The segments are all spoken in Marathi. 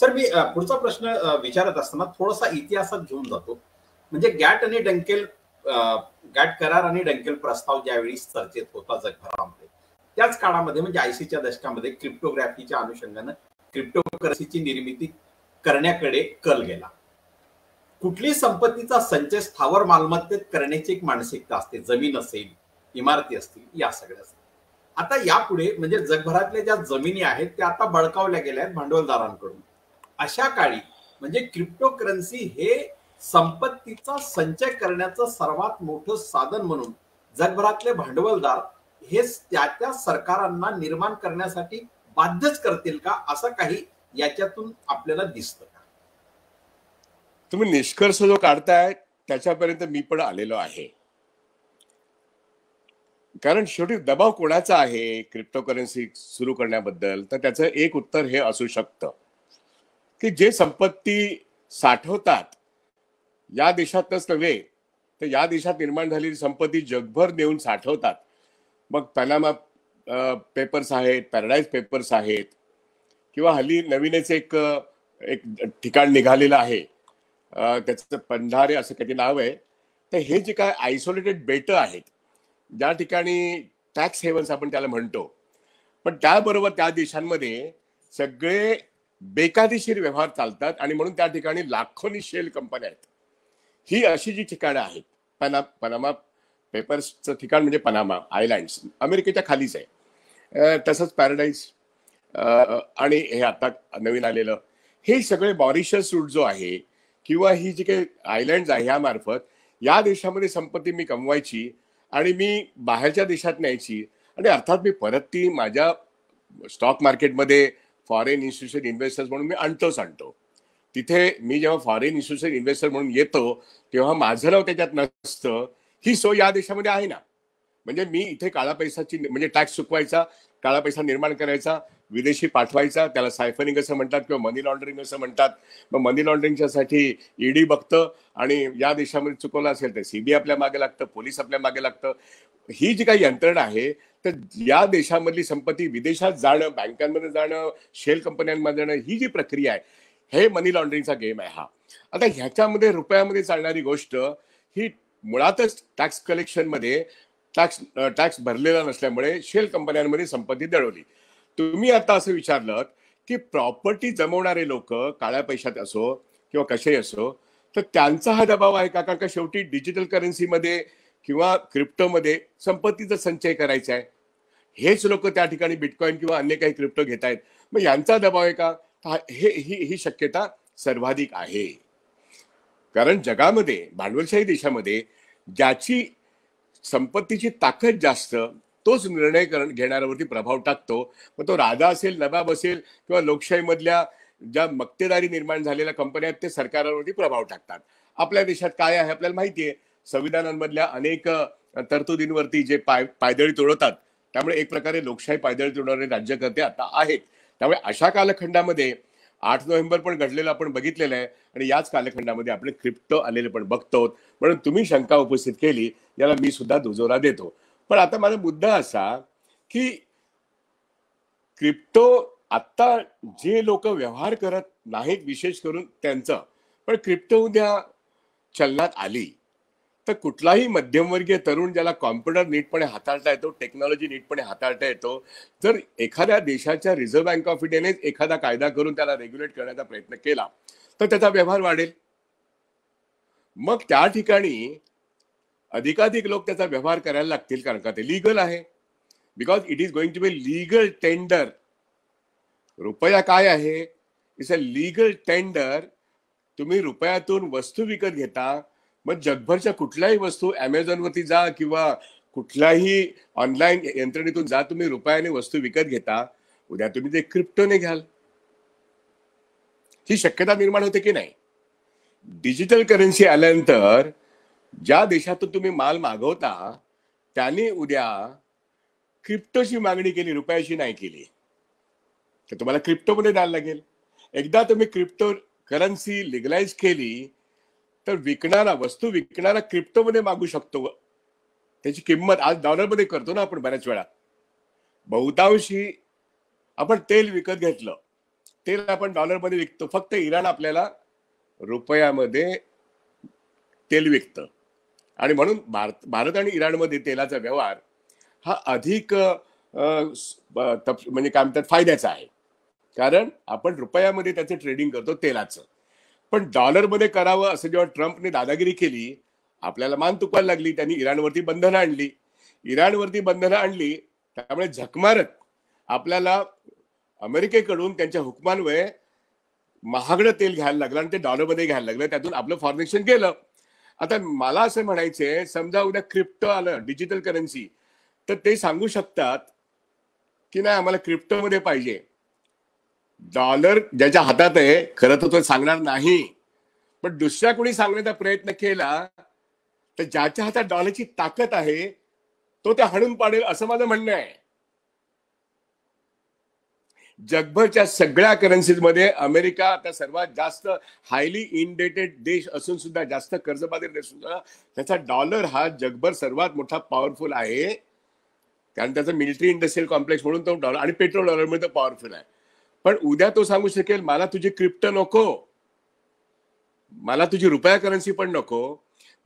सर मी पुढचा प्रश्न विचारत असताना थोडासा इतिहासात घेऊन जातो म्हणजे गॅट आणि डंकेल गॅट करार आणि डंकेल प्रस्ताव ज्यावेळी चर्चेत होता जगभरामध्ये त्याच काळामध्ये म्हणजे आयसीच्या दशकामध्ये क्रिप्टोग्राफीच्या अनुषंगानं करन्सीची निर्मिती करण्याकडे कल गेला कुठली संपत्तीचा संचय स्थावर मालमत्तेत करण्याची एक मानसिकता असते जमीन असेल इमारती असतील या सगळ्या आता यापुढे म्हणजे जगभरातल्या ज्या जमिनी आहेत त्या आता बळकावल्या गेल्या आहेत भांडवलदारांकडून अशा काळी म्हणजे क्रिप्टोकरन्सी हे संपत्तीचा संचय करण्याचं सर्वात मोठं साधन म्हणून जगभरातले भांडवलदार हे त्या त्या सरकारांना निर्माण करण्यासाठी बाध्यच करतील का असं काही याच्यातून आपल्याला दिसत तुम्ही निष्कर्ष जो काढताय त्याच्यापर्यंत मी पण आलेलो आहे कारण शेवटी दबाव कोणाचा आहे क्रिप्टोकरन्सी सुरू करण्याबद्दल तर त्याचं एक उत्तर हे असू शकतं की जे संपत्ती साठवतात या देशातच नव्हे तर या देशात निर्माण झालेली संपत्ती जगभर नेऊन साठवतात मग पॅनामा पेपर्स आहेत पॅराडाईज पेपर्स आहेत किंवा हल्ली नवीनच एक एक ठिकाण निघालेलं आहे त्याचं पंधारे असं काही नाव आहे तर हे जे काय आयसोलेटेड बेटं आहेत ज्या ठिकाणी टॅक्स हेवन्स आपण त्याला म्हणतो पण त्याबरोबर त्या देशांमध्ये सगळे बेकायदेशीर व्यवहार चालतात आणि म्हणून त्या ठिकाणी लाखोनी शेल कंपन्या आहेत ही अशी जी ठिकाणं आहेत पना पनामा पेपर्सचं ठिकाण म्हणजे पनामा आयलँड्स अमेरिकेच्या खालीच आहे तसंच पॅराडाईज आणि हे आता नवीन आलेलं हे सगळे मॉरिशस रूट जो आहे किंवा ही जी काही आयलँड आहे ह्यामार्फत या देशामध्ये संपत्ती मी कमवायची आणि मी बाहेरच्या देशात न्यायची आणि अर्थात मी परत ती माझ्या स्टॉक मार्केटमध्ये फॉरेन इन्स्टिट्यूशन इन्व्हेस्टर्स म्हणून मी आणतोच आणतो तिथे मी जेव्हा फॉरेन इन्स्टिट्यूशन इन्व्हेस्टर म्हणून येतो तेव्हा माझं नाव त्याच्यात नसतं ही सोय या देशामध्ये आहे ना म्हणजे मी इथे काळा पैसाची म्हणजे टॅक्स चुकवायचा काळा पैसा निर्माण करायचा विदेशी पाठवायचा त्याला सायफनिंग असं म्हणतात किंवा मनी लॉन्ड्रिंग असं म्हणतात मग मनी लॉन्ड्रिंगच्यासाठी ईडी बघतं आणि या देशामध्ये चुकवलं असेल तर सीबीआय आपल्या मागे लागतं पोलीस आपल्या मागे लागतं ही जी काही यंत्रणा आहे तर या देशामधली संपत्ती विदेशात जाणं बँकांमध्ये जाणं शेल कंपन्यांमध्ये जाणं ही जी प्रक्रिया आहे हे मनी लॉन्ड्रिंगचा गेम आहे हा आता ह्याच्यामध्ये रुपयामध्ये चालणारी गोष्ट ही मुळातच टॅक्स कलेक्शनमध्ये टॅक्स टॅक्स भरलेला नसल्यामुळे शेल कंपन्यांमध्ये संपत्ती दळवली तुम्ही आता असं विचारलं की प्रॉपर्टी जमवणारे लोक काळ्या पैशात असो किंवा कशाही असो तर त्यांचा हा दबाव आहे का कारण का शेवटी डिजिटल करन्सीमध्ये किंवा क्रिप्टोमध्ये संपत्तीचा संचय करायचा आहे हेच लोक त्या ठिकाणी बिटकॉईन किंवा अन्य काही क्रिप्टो घेत आहेत मग यांचा दबाव आहे का हे ही ही शक्यता सर्वाधिक आहे कारण जगामध्ये भांडवलशाही देशामध्ये ज्याची संपत्तीची ताकद जास्त तोच निर्णय घेणाऱ्यावरती प्रभाव टाकतो मग तो राजा असेल नबाब असेल किंवा लोकशाहीमधल्या ज्या मक्तेदारी निर्माण झालेल्या कंपन्या आहेत ते सरकारावरती प्रभाव टाकतात आपल्या देशात काय आहे आपल्याला माहिती आहे संविधानांमधल्या अनेक तरतुदींवरती जे पाय पायदळी तोडवतात त्यामुळे एक प्रकारे लोकशाही पायदळी तोडणारे राज्यकर्ते आता आहेत त्यामुळे अशा कालखंडामध्ये आठ नोव्हेंबर पण घडलेलं आपण बघितलेलं आहे आणि याच कालखंडामध्ये आपण क्रिप्टो आलेले पण बघतो म्हणून तुम्ही शंका उपस्थित केली याला मी सुद्धा दुजोरा देतो पण आता माझा मुद्दा असा की क्रिप्टो आता जे लोक व्यवहार करत नाहीत विशेष करून त्यांचं पण क्रिप्टो उद्या चलनात आली तर कुठलाही मध्यमवर्गीय तरुण ज्याला कॉम्प्युटर नीटपणे हाताळता येतो टेक्नॉलॉजी नीटपणे हाताळता येतो जर एखाद्या देशाच्या रिझर्व्ह बँक ऑफ इंडियानेच एखादा कायदा करून त्याला रेग्युलेट करण्याचा प्रयत्न केला तर त्याचा व्यवहार वाढेल मग त्या ठिकाणी अधिकाधिक लोक त्याचा व्यवहार करायला लागतील कारण का ते लिगल आहे because it is going to be legal tender रुपया काय आहे इट्स अ लिगल टेंडर तुम्ही रुपयातून वस्तू विकत घेता मग जगभरच्या कुठल्याही वस्तू वरती जा किंवा कुठल्याही ऑनलाईन यंत्रणेतून जा तुम्ही रुपयाने वस्तू विकत घेता उद्या तुम्ही ते क्रिप्टोने घ्याल ही शक्यता निर्माण होते की नाही डिजिटल करन्सी आल्यानंतर ज्या देशातून तुम्ही माल मागवता त्याने उद्या क्रिप्टोची मागणी केली रुपयाची नाही केली तर तुम्हाला क्रिप्टोमध्ये द्यायला लागेल एकदा तुम्ही क्रिप्टो करन्सी लिगलाइज केली तर विकणारा वस्तू विकणारा क्रिप्टो मध्ये मागू शकतो त्याची किंमत आज डॉलरमध्ये करतो ना आपण बऱ्याच वेळा बहुतांशी आपण तेल विकत घेतलं तेल आपण डॉलरमध्ये विकतो फक्त इराण आपल्याला रुपयामध्ये तेल विकतं आणि म्हणून भारत भारत आणि इराणमध्ये तेलाचा व्यवहार हा अधिक म्हणजे काय म्हणतात फायद्याचा आहे कारण आपण रुपयामध्ये त्याचं ट्रेडिंग करतो तेलाचं पण डॉलरमध्ये करावं असं जेव्हा ट्रम्पने दादागिरी केली आपल्याला मान तुकवायला लागली त्यांनी इराणवरती बंधनं आणली इराणवरती बंधनं आणली त्यामुळे झकमारत आपल्याला अमेरिकेकडून त्यांच्या हुकमांमुळे महागडं तेल घ्यायला लागलं आणि ते डॉलरमध्ये घ्यायला लागलं त्यातून आपलं फॉर्मेशन केलं आता मला असं म्हणायचंय समजा उद्या क्रिप्टो आलं डिजिटल करन्सी तर ते सांगू शकतात की नाही आम्हाला क्रिप्टो मध्ये पाहिजे डॉलर ज्याच्या हातात आहे खरं तर तो सांगणार नाही पण दुसऱ्या कोणी सांगण्याचा प्रयत्न केला तर ज्याच्या हातात डॉलरची ताकद आहे तो ते हाणून पाडेल असं माझं म्हणणं आहे जगभरच्या सगळ्या करन्सीजमध्ये अमेरिका आता सर्वात जास्त हायली इनडेटेड देश असून सुद्धा जास्त कर्जबाधित देश सुद्धा त्याचा डॉलर हा जगभर सर्वात मोठा पॉवरफुल आहे कारण त्याचा मिलिटरी इंडस्ट्रियल कॉम्प्लेक्स म्हणून तो डॉलर आणि पेट्रोल डॉलरमध्ये पॉवरफुल आहे पण उद्या तो सांगू शकेल मला तुझी क्रिप्टो नको मला तुझी रुपया करन्सी पण नको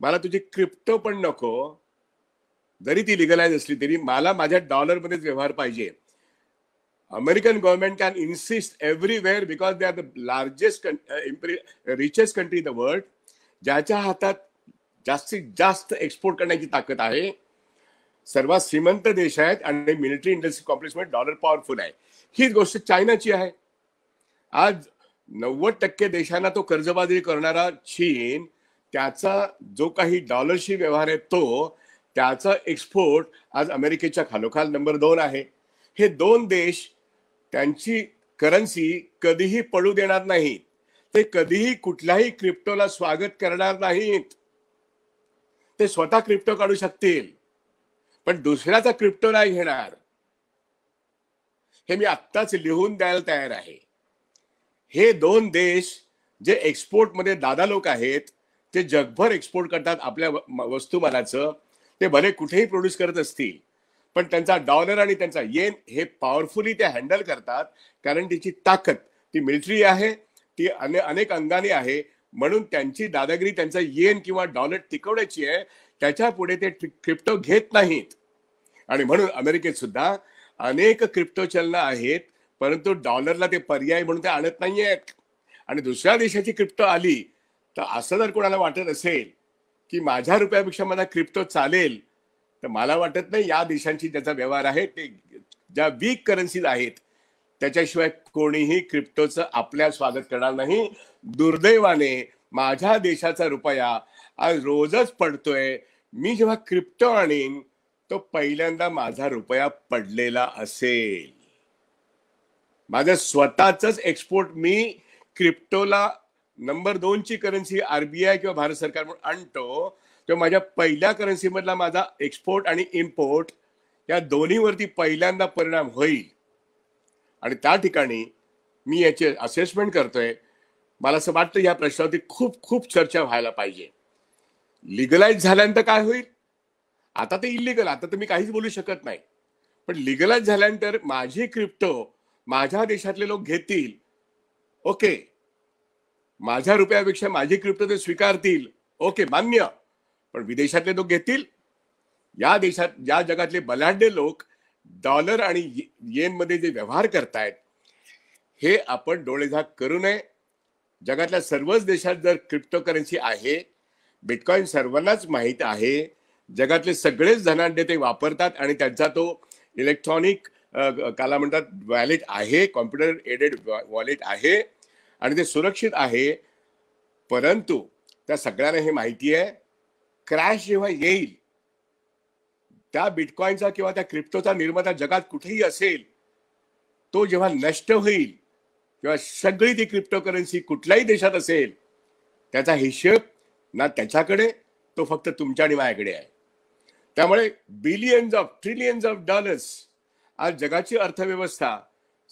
मला तुझी क्रिप्टो पण नको जरी ती लिगलाइज असली तरी मला माझ्या डॉलरमध्येच व्यवहार पाहिजे American government can insist everywhere because they are the largest, uh, uh, richest country in the world. ज्याच्या हातात जास्तीत जास्त एक्सपोर्ट करण्याची ताकद आहे सर्वात श्रीमंत देश आहेत आणि मिलिटरी इंडस्ट्री कॉम्प्लेक्समध्ये डॉलर पॉवरफुल आहे ही गोष्ट चायनाची आहे आज नव्वद टक्के देशांना तो कर्जबाजी करणारा चीन त्याचा जो काही डॉलरशी व्यवहार आहे तो त्याचा एक्सपोर्ट आज अमेरिकेच्या खालोखाल नंबर दोन आहे हे दोन देश त्यांची करन्सी कधीही पडू देणार नाही ते कधीही कुठल्याही क्रिप्टोला स्वागत करणार नाहीत ते स्वतः क्रिप्टो काढू शकतील पण दुसऱ्याचा क्रिप्टो नाही घेणार हे मी आत्ताच लिहून द्यायला तयार आहे हे दोन देश जे एक्सपोर्टमध्ये दादा लोक आहेत ते जगभर एक्सपोर्ट करतात आपल्या वस्तुमानाचं ते भले कुठेही प्रोड्यूस करत असतील पण त्यांचा डॉलर आणि त्यांचा येन हे पॉवरफुली ते हँडल करतात कारण त्याची ताकद ती मिलिटरी आहे ती अने अनेक अंगाने आहे म्हणून त्यांची दादागिरी त्यांचा येन किंवा डॉलर टिकवण्याची आहे त्याच्या पुढे ते क्रिप्टो घेत नाहीत आणि म्हणून अमेरिकेत सुद्धा अनेक क्रिप्टो चलनं आहेत परंतु डॉलरला ते पर्याय म्हणून ते आणत नाही आहेत आणि दुसऱ्या देशाची क्रिप्टो आली तर असं जर कोणाला वाटत असेल की माझ्या रुपयापेक्षा मला क्रिप्टो चालेल तर मला वाटत नाही या देशांची त्याचा व्यवहार आहे ते ज्या वीक करन्सीज आहेत त्याच्याशिवाय कोणीही क्रिप्टोचं आपल्या स्वागत करणार नाही दुर्दैवाने माझ्या देशाचा रुपया आज रोजच पडतोय मी जेव्हा क्रिप्टो आणीन तो पहिल्यांदा माझा रुपया पडलेला असेल माझ्या स्वतःच एक्सपोर्ट मी क्रिप्टोला नंबर दोनची करन्सी आरबीआय किंवा भारत सरकार म्हणून आणतो किंवा माझ्या पहिल्या करन्सीमधला माझा एक्सपोर्ट आणि इम्पोर्ट या दोन्हीवरती पहिल्यांदा परिणाम होईल आणि त्या ठिकाणी मी याचे असेसमेंट करतोय मला असं वाटतं या प्रश्नावरती खूप खूप चर्चा व्हायला पाहिजे लिगलाइज झाल्यानंतर काय होईल आता ते इलिगल आता तर मी काहीच बोलू शकत नाही पण लिगलाइज झाल्यानंतर माझी क्रिप्टो माझ्या देशातले लोक घेतील ओके माझ्या रुपयापेक्षा माझी क्रिप्टो ते स्वीकारतील ओके मान्य पण विदेशातले लोक घेतील या देशात या जगातले बलाढ्य लोक डॉलर आणि येनमध्ये जे व्यवहार करतायत हे आपण डोळेझाक करू नये जगातल्या सर्वच देशात जर क्रिप्टोकरन्सी आहे बिटकॉईन सर्वांनाच माहीत आहे जगातले सगळेच धनाढ्य ते वापरतात आणि त्यांचा तो इलेक्ट्रॉनिक काला म्हणतात वॉलेट आहे कॉम्प्युटर एडेड वॉलेट आहे आणि ते सुरक्षित आहे परंतु त्या सगळ्यांना हे माहिती आहे क्रॅश जेव्हा येईल त्या बिटकॉईनचा किंवा त्या क्रिप्टोचा निर्माता जगात कुठेही असेल तो जेव्हा नष्ट होईल किंवा सगळी ती क्रिप्टोकरन्सी कुठल्याही देशात असेल त्याचा हिशेब ना त्याच्याकडे तो फक्त तुमच्या आणि माझ्याकडे आहे त्यामुळे billions of trillions of dollars आज जगाची अर्थव्यवस्था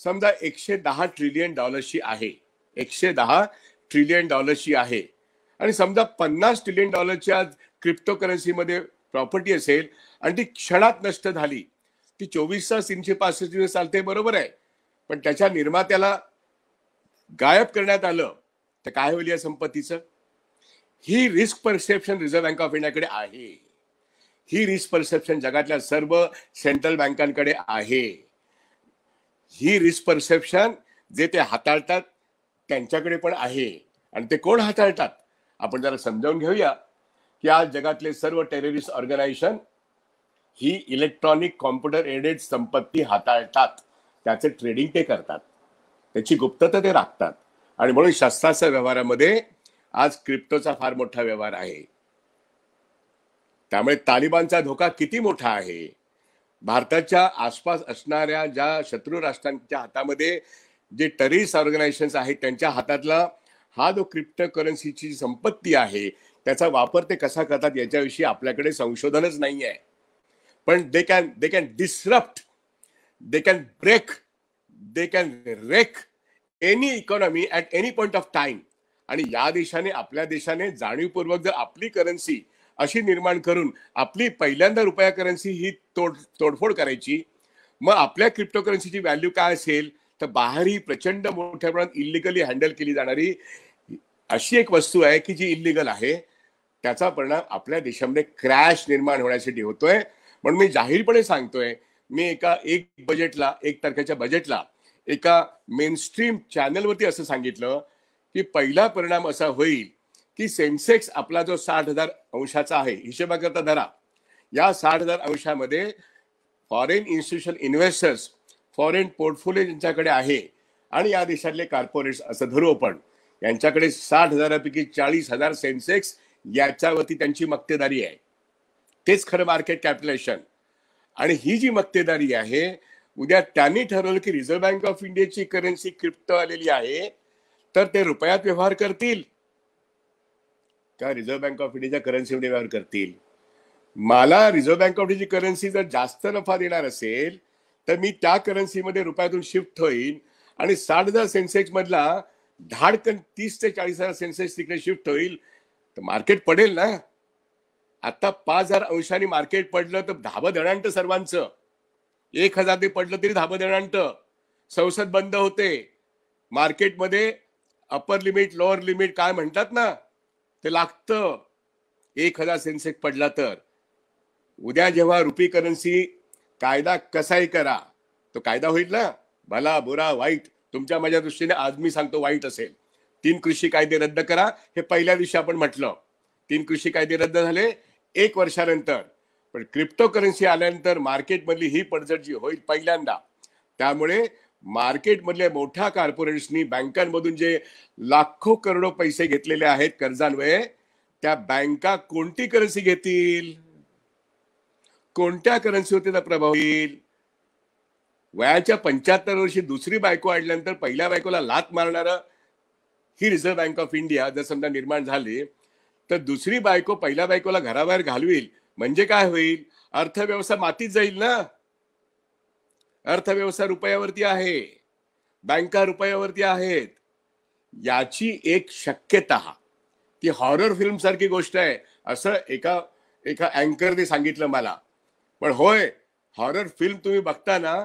समजा एकशे दहा ट्रिलियन डॉलर्सची आहे एकशे दहा ट्रिलियन डॉलर्सची आहे आणि समजा पन्नास ट्रिलियन डॉलरची आज क्रिप्टोकरन्सीमध्ये प्रॉपर्टी असेल आणि ती क्षणात नष्ट झाली ती चोवीस तास तीनशे पासष्ट दिवस चालते बरोबर आहे पण त्याच्या निर्मात्याला गायब करण्यात आलं तर काय होईल या संपत्तीचं ही risk perception reserve bank of इंडियाकडे आहे ही रिस्क परसेप्शन जगातल्या सर्व सेंट्रल बँकांकडे आहे ही रिस्क परसेप्शन जे ते हाताळतात त्यांच्याकडे पण आहे आणि ते कोण हाताळतात आपण जरा समजावून घेऊया की आज जगातले सर्व टेररिस्ट ऑर्गनायझेशन ही इलेक्ट्रॉनिक कॉम्प्युटर एडेड संपत्ती हाताळतात त्याचे ट्रेडिंग ते करतात त्याची गुप्तता ते राखतात आणि म्हणून शस्त्रास्त्र व्यवहारामध्ये आज क्रिप्टोचा फार मोठा व्यवहार आहे त्यामुळे तालिबानचा धोका किती मोठा आहे भारताच्या आसपास असणाऱ्या ज्या शत्रू राष्ट्रांच्या हातामध्ये जे टेरिस्ट ऑर्गनायझेशन आहेत त्यांच्या हातातला हा जो क्रिप्टो करन्सीची संपत्ती आहे त्याचा वापर ते कसा करतात याच्याविषयी आपल्याकडे संशोधनच नाही आहे पण they can they can disrupt they can break they can wreck any economy at any point of time आणि या देशाने आपल्या देशाने जाणीवपूर्वक जर आपली करन्सी अशी निर्माण करून आपली पहिल्यांदा रुपया करन्सी ही तोड तोडफोड करायची मग आपल्या क्रिप्टोकरन्सीची व्हॅल्यू काय असेल तर बाहेर ही प्रचंड मोठ्या प्रमाणात इलिगली हँडल केली जाणारी अशी एक वस्तू आहे की जी इलिगल आहे त्याचा परिणाम आपल्या देशामध्ये क्रॅश निर्माण होण्यासाठी होतोय म्हणून मी जाहीरपणे सांगतोय मी एका एक बजेटला एक तारखेच्या बजेटला एका मेनस्ट्रीम चॅनलवरती असं सांगितलं की पहिला परिणाम असा होईल की सेन्सेक्स आपला जो साठ हजार अंशाचा आहे हिशोबाकरता धरा या साठ हजार अंशामध्ये foreign institution investors foreign portfolio ज्यांच्याकडे आहे आणि या देशातले कार्पोरेट्स असं धरू आपण यांच्याकडे साठ हजारापैकी चाळीस हजार सेन्सेक्स याच्यावरती त्यांची मक्तेदारी आहे तेच खरं मार्केट कॅपिटलेशन आणि ही जी मक्तेदारी आहे उद्या त्यांनी ठरवलं की रिझर्व्ह बँक ऑफ इंडियाची करन्सी क्रिप्ट आलेली आहे तर ते रुपयात व्यवहार करतील का रिझर्व्ह बँक ऑफ इंडियाच्या करन्सीमध्ये व्यवहार करतील मला रिझर्व्ह बँक ऑफ इंडियाची करन्सी जर जास्त नफा देणार असेल तर मी त्या करन्सीमध्ये रुपयातून शिफ्ट होईल आणि साठ हजार सेन्सेक्स मधला धाडकन तीस ते चाळीस हजार सेन्सेक्स तिकडे शिफ्ट होईल तर मार्केट पडेल ना आता पाच हजार अंशांनी मार्केट पडलं तर धाब दणांट सर्वांचं एक हजार ते पडलं तरी धाब दणांट संसद बंद होते मार्केटमध्ये अपर लिमिट लोअर लिमिट काय म्हणतात ना ते लागतं एक हजार सेन्सेक्स पडला तर उद्या जेव्हा रुपी करन्सी कायदा कसाही करा तो कायदा होईल ना भला बुरा वाईट तुमच्या माझ्या दृष्टीने आज मी सांगतो वाईट असेल तीन कृषी कायदे रद्द करा हे पहिल्या दिवशी आपण म्हटलं तीन कृषी कायदे रद्द झाले एक वर्षानंतर पण क्रिप्टो करन्सी आल्यानंतर मार्केटमधली ही पडझड जी होईल पहिल्यांदा त्यामुळे मार्केटमधल्या मोठ्या कॉर्पोरेट्सनी बँकांमधून जे लाखो करोडो पैसे घेतलेले आहेत कर्जान्वये त्या बँका कोणती करन्सी घेतील कोणत्या करन्सीवर त्याचा प्रभाव होईल वयाच्या पंच्याहत्तर वर्षी दुसरी बायको आणल्यानंतर पहिल्या बायकोला लात मारणारं ही रिझर्व्ह बँक ऑफ इंडिया जर समजा निर्माण झाली तर दुसरी बायको पहिल्या बायकोला घराबाहेर घालवेल म्हणजे काय होईल अर्थव्यवस्था मातीत जाईल ना अर्थव्यवस्था रुपयावरती आहे बँका रुपयावरती आहेत याची एक शक्यता ती हॉरर फिल्म सारखी गोष्ट आहे असं एका एका अँकरने सांगितलं मला पण होय हॉरर फिल्म तुम्ही बघता ना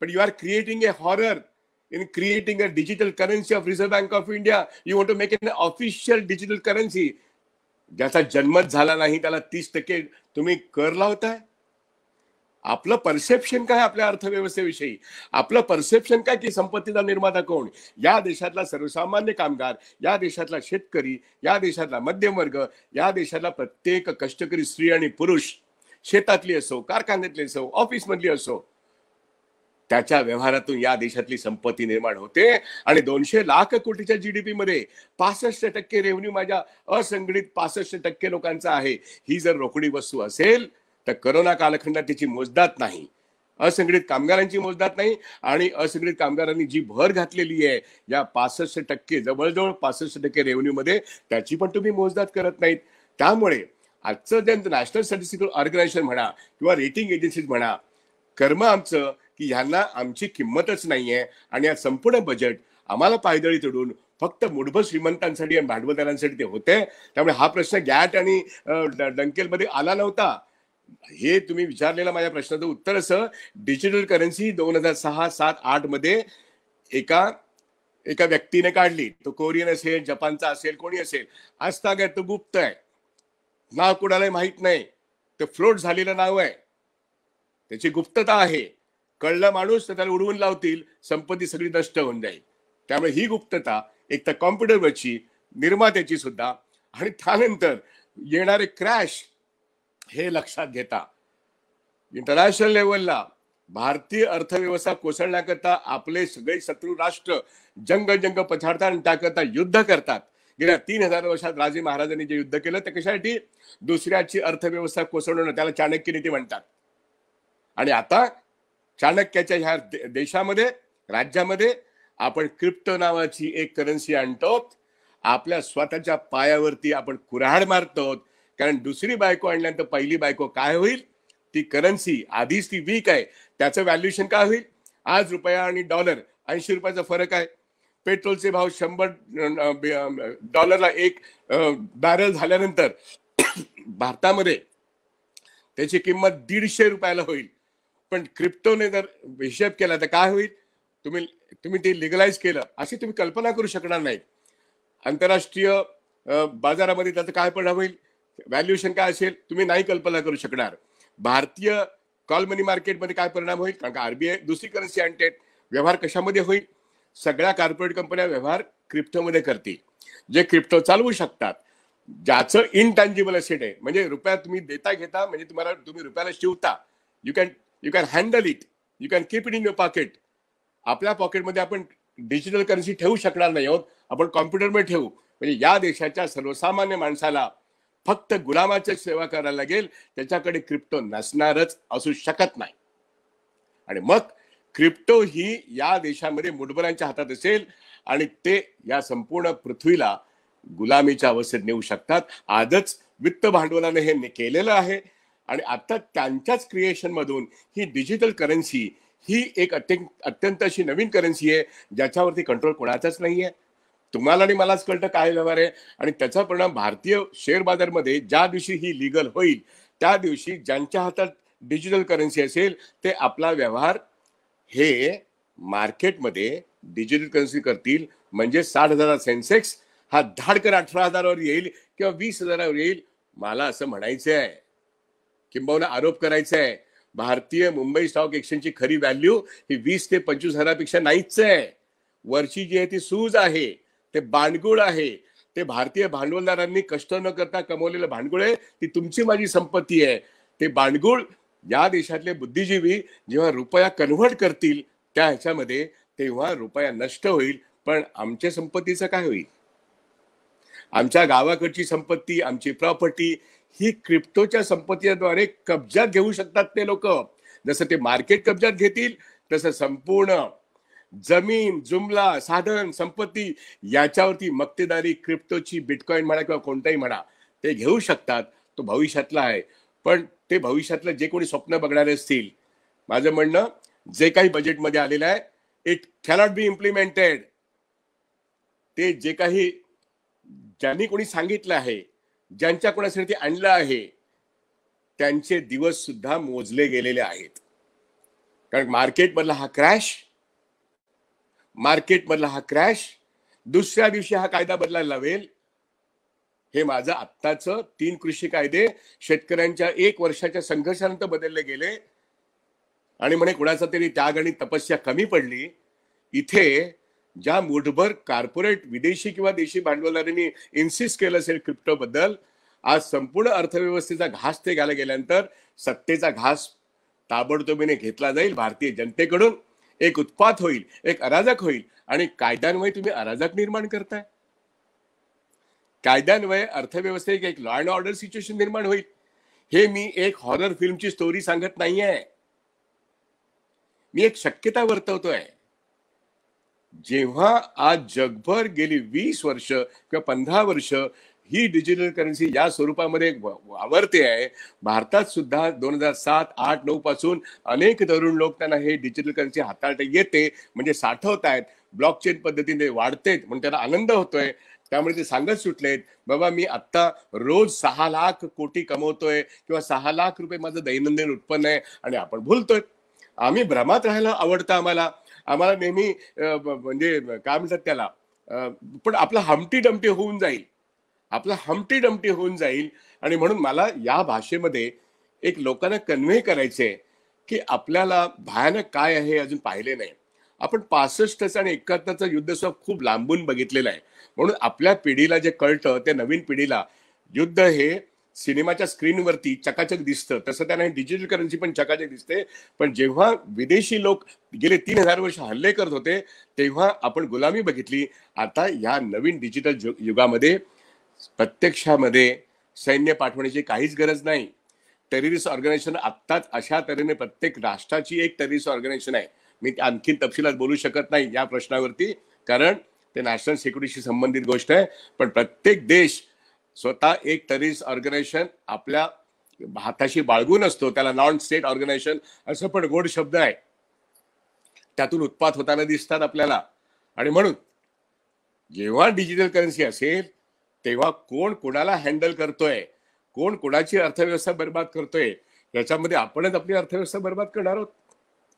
पण you are creating a horror in creating a digital currency of Reserve Bank of India. You want to make an official digital currency. ज्याचा जन्मच झाला नाही त्याला तीस टक्के तुम्ही कर लावताय आपलं परसेप्शन काय आपल्या अर्थव्यवस्थेविषयी आपलं परसेप्शन काय की संपत्तीचा निर्माता कोण या देशातला सर्वसामान्य कामगार या देशातला शेतकरी या देशातला मध्यमवर्ग या देशातला प्रत्येक कष्टकरी स्त्री आणि पुरुष शेतातली असो कारखान्यातली असो ऑफिसमधली असो त्याच्या व्यवहारातून या देशातली संपत्ती निर्माण होते आणि दोनशे लाख कोटीच्या जी डी पी मध्ये पासष्ट टक्के रेव्हन्यू माझ्या असंघटित पासष्ट टक्के लोकांचा आहे ही जर रोकडी वस्तू असेल तर करोना कालखंडात त्याची मोजदात नाही असंघटित कामगारांची मोजदात नाही आणि असंघटित कामगारांनी जी भर घातलेली आहे या पासष्ट टक्के जवळजवळ पासष्ट टक्के मध्ये त्याची पण तुम्ही मोजदात करत नाहीत त्यामुळे आजचं जे नॅशनल स्टॅटिस्टिकल ऑर्गनायझेशन म्हणा किंवा रेटिंग एजन्सीज म्हणा कर्म आमचं की ह्यांना आमची किंमतच नाही आहे आणि या संपूर्ण बजेट आम्हाला पायदळी तोडून फक्त मुठभर श्रीमंतांसाठी आणि भांडवलदारांसाठी ते होते त्यामुळे हा प्रश्न गॅट आणि डंकेलमध्ये आला नव्हता हे तुम्ही विचारलेला माझ्या प्रश्नाचं उत्तर असं डिजिटल करन्सी दोन हजार सहा सात आठ मध्ये एका एका व्यक्तीने काढली तो कोरियन असेल जपानचा असेल कोणी असेल आज तागत तो गुप्त आहे नाव कुणालाही माहीत नाही ते फ्लोट झालेलं नाव आहे त्याची गुप्तता आहे कळला माणूस तर त्याला उडवून लावतील संपत्ती सगळी नष्ट होऊन जाईल त्यामुळे ही गुप्तता एक तर कॉम्प्युटरवरची निर्मात्याची सुद्धा आणि त्यानंतर येणारे क्रॅश हे लक्षात घेता इंटरनॅशनल लेवलला भारतीय अर्थव्यवस्था कोसळण्याकरता आपले सगळे शत्रू राष्ट्र जंग जंग पछाडतात आणि त्याकरता युद्ध करतात गेल्या तीन हजार वर्षात राजे महाराजांनी जे युद्ध केलं ते कशासाठी दुसऱ्याची अर्थव्यवस्था कोसळणं त्याला चाणक्य नीती म्हणतात आणि आता चाणक्याच्या ह्या देशामध्ये राज्यामध्ये आपण क्रिप्टो नावाची एक करन्सी आणतो आपल्या स्वतःच्या पायावरती आपण कुऱ्हाड मारतो कारण दुसरी बायको आणल्यानंतर पहिली बायको काय होईल ती करन्सी आधीच ती वीक आहे त्याचं व्हॅल्युएशन काय होईल आज रुपया आणि डॉलर ऐंशी रुपयाचा फरक आहे पेट्रोलचे भाव शंभर डॉलरला एक बॅरल झाल्यानंतर भारतामध्ये त्याची किंमत दीडशे रुपयाला होईल पण क्रिप्टोने जर हिशेब केला तर काय होईल तुम्ही तुम्ही ते लिगलाइज केलं अशी तुम्ही कल्पना करू शकणार नाही आंतरराष्ट्रीय बाजारामध्ये त्याचा काय परिणाम होईल व्हॅल्युएशन काय असेल तुम्ही नाही कल्पना करू शकणार भारतीय कॉल मनी मार्केटमध्ये काय परिणाम होईल कारण का आरबीआय दुसरी करन्सी आणते व्यवहार कशामध्ये होईल सगळ्या कॉर्पोरेट कंपन्या व्यवहार क्रिप्टोमध्ये करतील जे क्रिप्टो चालवू शकतात ज्याचं इनटँजिबल असेट आहे म्हणजे रुपया तुम्ही देता घेता म्हणजे तुम्हाला तुम्ही रुपयाला शिवता you can you can handle it you can keep it in your pocket आपल्या पॉकेटमध्ये आपण डिजिटल करन्सी ठेवू शकणार नाही आहोत आपण कॉम्प्युटरमध्ये ठेवू म्हणजे या देशाच्या सर्वसामान्य माणसाला फक्त गुलामाच्या सेवा करायला लागेल त्याच्याकडे क्रिप्टो नसणारच असू शकत नाही आणि मग क्रिप्टो ही या देशामध्ये मुठबलांच्या हातात असेल आणि ते या संपूर्ण पृथ्वीला गुलामीच्या अवस्थेत नेऊ शकतात आजच वित्त भांडवलाने हे केलेलं आहे आणि आता त्यांच्याच क्रिएशनमधून ही डिजिटल करन्सी ही एक अत्यंत अत्यंत अशी नवीन करन्सी आहे ज्याच्यावरती कंट्रोल कोणाचाच नाही आहे तुम्हाला आणि मलाच कळतं काय व्यवहार आहे आणि त्याचा परिणाम भारतीय शेअर बाजारमध्ये ज्या दिवशी ही लिगल होईल त्या दिवशी ज्यांच्या हातात डिजिटल करन्सी असेल ते आपला व्यवहार हे मार्केटमध्ये डिजिटल करन्सी करतील म्हणजे साठ हजारा सेन्सेक्स हा धाडकर अठरा हजारावर येईल किंवा वीस हजारावर येईल मला असं म्हणायचं आहे किंबहुना आरोप करायचा आहे भारतीय मुंबई स्टॉक एक्सचेंजची खरी व्हॅल्यू ही वीस ते पंचवीस हजारापेक्षा नाहीच आहे वरची जी आहे ती सूज आहे ते बांडगुळ आहे ते भारतीय भांडवलदारांनी कष्ट न करता कमवलेलं भांडगुळ आहे ती तुमची माझी संपत्ती आहे ते बांडगुळ या देशातले बुद्धिजीवी जेव्हा रुपया कन्व्हर्ट करतील त्या ह्याच्यामध्ये तेव्हा रुपया नष्ट होईल पण आमच्या संपत्तीचं काय होईल आमच्या गावाकडची संपत्ती आमची प्रॉपर्टी ही क्रिप्टोच्या संपत्तीद्वारे कब्जात घेऊ शकतात ते लोक जसं ते मार्केट कब्जात घेतील तसं संपूर्ण जमीन जुमला साधन संपत्ती याच्यावरती मक्तेदारी क्रिप्टोची बिटकॉईन म्हणा किंवा कोणताही म्हणा ते घेऊ शकतात तो भविष्यातला आहे पण ते भविष्यातलं जे कोणी स्वप्न बघणारे असतील माझं म्हणणं जे काही बजेटमध्ये आलेलं आहे इट कॅनॉट बी इम्प्लिमेंटेड ते जे काही ज्यांनी कोणी सांगितलं आहे ज्यांच्या कोणासाठी आणलं आहे त्यांचे दिवस सुद्धा मोजले गेलेले आहेत कारण मार्केटमधला हा क्रॅश मार्केटमधला हा क्रॅश दुसऱ्या दिवशी हा कायदा बदलायला लावेल हे माझं आत्ताच तीन कृषी कायदे शेतकऱ्यांच्या एक वर्षाच्या संघर्षानंतर बदलले गेले आणि म्हणे कुणाचा तरी त्याग आणि तपस्या कमी पडली इथे ज्या मुठभर कॉर्पोरेट विदेशी किंवा देशी भांडवलदारांनी इन्सिस्ट केलं असेल क्रिप्टोबद्दल आज संपूर्ण अर्थव्यवस्थेचा घास ते घाला गेल्यानंतर सत्तेचा घास ताबडतोबीने घेतला जाईल भारतीय जनतेकडून एक उत्पात होईल एक अराजक होईल आणि कायद्यान्वये तुम्ही अराजक निर्माण करताय कायद्यान्वये अर्थव्यवस्थेत एक लॉ अँड ऑर्डर सिच्युएशन निर्माण होईल हे मी एक हॉरर फिल्मची स्टोरी सांगत नाहीये मी एक शक्यता वर्तवतोय जेव्हा आज जगभर गेली वीस वर्ष किंवा पंधरा वर्ष ही डिजिटल करन्सी या स्वरूपामध्ये वावरते आहे भारतात सुद्धा दोन हजार सात आठ नऊ पासून अनेक तरुण लोक त्यांना हे डिजिटल करन्सी हाताळता येते म्हणजे साठवत आहेत ब्लॉकचेन पद्धतीने वाढते म्हणून त्याला आनंद होतोय त्यामुळे ते सांगत सुटलेत बाबा मी आत्ता रोज सहा लाख कोटी कमवतोय किंवा सहा लाख रुपये माझं दैनंदिन उत्पन्न आहे आणि आपण भूलतोय आम्ही भ्रमात राहायला आवडतं आम्हाला आम्हाला नेहमी म्हणजे काय म्हणतात त्याला पण आपलं हमटी डमटी होऊन जाईल आपला हमटी डमटी होऊन जाईल आणि म्हणून मला या भाषेमध्ये एक लोकांना कन्व्हे करायचंय की आपल्याला भयानक काय आहे अजून पाहिले नाही आपण पासष्टचं आणि एकाहत्तरचं युद्ध सब खूप लांबून बघितलेलं आहे म्हणून आपल्या पिढीला जे कळतं ते नवीन पिढीला युद्ध हे सिनेमाच्या स्क्रीनवरती चकाचक दिसतं तसं त्याने डिजिटल करन्सी पण चकाचक दिसते पण जेव्हा विदेशी लोक गेले तीन हजार वर्ष हल्ले करत होते तेव्हा आपण गुलामी बघितली आता या नवीन डिजिटल युगामध्ये प्रत्यक्षामध्ये सैन्य पाठवण्याची काहीच गरज नाही टेररिस्ट ऑर्गनायझेशन आत्ताच अशा तऱ्हेने प्रत्येक राष्ट्राची एक टेररिस्ट ऑर्गनायझेशन आहे मी आणखी तपशिलात बोलू शकत नाही या प्रश्नावरती कारण ते नॅशनल सिक्युरिटीशी संबंधित गोष्ट आहे पण प्रत्येक देश स्वतः एक टेरिस्ट ऑर्गनायझेशन आपल्या हाताशी बाळगून असतो त्याला नॉन स्टेट ऑर्गनायझेशन असं पण गोड शब्द आहे त्यातून उत्पाद होताना दिसतात आपल्याला आणि म्हणून जेव्हा डिजिटल करन्सी असेल तेव्हा कोण कोणाला हँडल करतोय कोण कोणाची अर्थव्यवस्था बर्बाद करतोय याच्यामध्ये आपणच आपली अर्थव्यवस्था बर्बाद करणार आहोत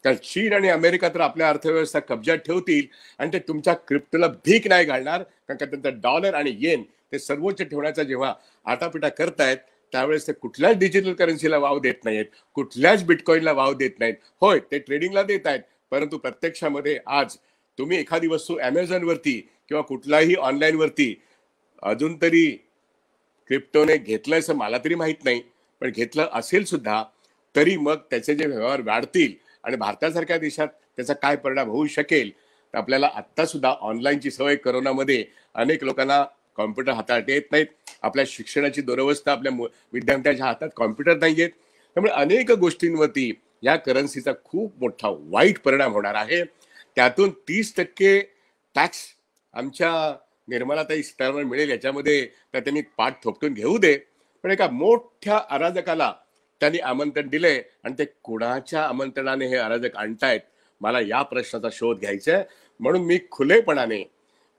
कारण चीन आणि अमेरिका तर आपल्या अर्थव्यवस्था कब्जात ठेवतील आणि ते तुमच्या क्रिप्टोला भीक नाही घालणार कारण का त्यांचा डॉलर आणि येन ते सर्वोच्च ठेवण्याचा जेव्हा आटापिटा करतायत त्यावेळेस ते कुठल्याच डिजिटल करन्सीला वाव देत नाहीत कुठल्याच बिटकॉईनला वाव देत नाहीत होय ते ट्रेडिंगला देत आहेत परंतु प्रत्यक्षामध्ये आज तुम्ही एखादी वस्तू अमेझॉनवरती किंवा कुठलाही ऑनलाईनवरती अजून तरी क्रिप्टोने घेतलं असं मला तरी माहीत नाही पण घेतलं असेल सुद्धा तरी मग त्याचे जे व्यवहार वाढतील आणि भारतासारख्या देशात त्याचा काय परिणाम होऊ शकेल तर आपल्याला आत्तासुद्धा ऑनलाईनची सवय करोनामध्ये अनेक लोकांना कॉम्प्युटर हाताळता येत नाहीत आपल्या शिक्षणाची दुरवस्था आपल्या विद्यार्थ्यांच्या हातात कॉम्प्युटर नाही आहेत त्यामुळे अनेक गोष्टींवरती या करन्सीचा खूप मोठा वाईट परिणाम होणार आहे त्यातून तीस टक्के टॅक्स आमच्या निर्मलाताई सीतारामन मिळेल याच्यामध्ये तर त्यांनी पाठ थोपटून घेऊ दे पण एका मोठ्या अराजकाला त्यांनी आमंत्रण दिले आणि ते कुणाच्या आमंत्रणाने हे अराजक आणतायत मला या प्रश्नाचा शोध घ्यायचा आहे म्हणून मी खुलेपणाने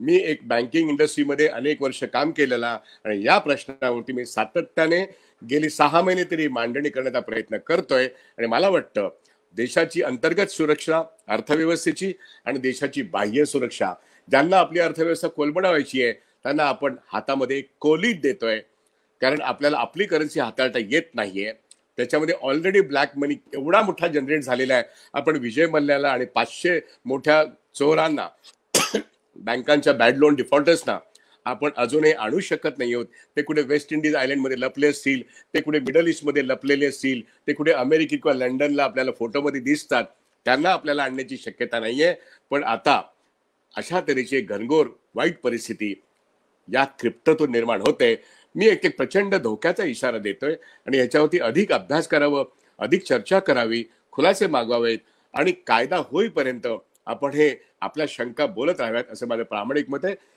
मी एक बँकिंग इंडस्ट्रीमध्ये अनेक वर्ष काम केलेला आणि या प्रश्नावरती मी सातत्याने गेली सहा महिने तरी मांडणी करण्याचा प्रयत्न करतोय आणि मला वाटतं देशाची अंतर्गत सुरक्षा अर्थव्यवस्थेची आणि देशाची बाह्य सुरक्षा ज्यांना आपली अर्थव्यवस्था कोलबडावायची आहे त्यांना आपण हातामध्ये कोली देतोय कारण आपल्याला आपली करन्सी हाताळता येत नाहीये त्याच्यामध्ये ऑलरेडी ब्लॅक मनी एवढा मोठा जनरेट झालेला आहे आपण विजय मल्ल्याला आणि पाचशे मोठ्या चोरांना बँकांच्या बॅड लोन डिफॉल्टर्सना आपण अजूनही आणू शकत नाही आहोत ते कुठे वेस्ट इंडिज आयलंडमध्ये लपले असतील ते कुठे मिडल ईस्टमध्ये लपलेले असतील ते कुठे अमेरिकेत किंवा लंडनला आपल्याला फोटोमध्ये दिसतात त्यांना आपल्याला आणण्याची शक्यता नाही आहे पण आता अशा तऱ्हेची घनघोर वाईट परिस्थिती या क्रिप्ततून निर्माण होते मी एक एक प्रचंड धोक्याचा इशारा देतोय आणि याच्यावरती अधिक अभ्यास करावा अधिक चर्चा करावी खुलासे मागवावेत आणि कायदा होईपर्यंत आपण हे आपल्या शंका बोलत राहाव्यात असं माझं प्रामाणिक मत आहे